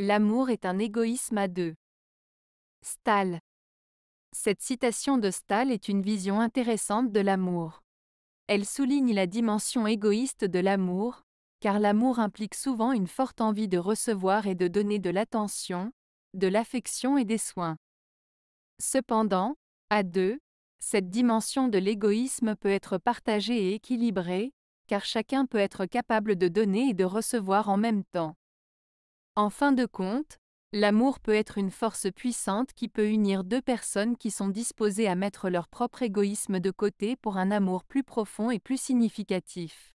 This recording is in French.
L'amour est un égoïsme à deux. Stahl. Cette citation de Stahl est une vision intéressante de l'amour. Elle souligne la dimension égoïste de l'amour, car l'amour implique souvent une forte envie de recevoir et de donner de l'attention, de l'affection et des soins. Cependant, à deux, cette dimension de l'égoïsme peut être partagée et équilibrée, car chacun peut être capable de donner et de recevoir en même temps. En fin de compte, l'amour peut être une force puissante qui peut unir deux personnes qui sont disposées à mettre leur propre égoïsme de côté pour un amour plus profond et plus significatif.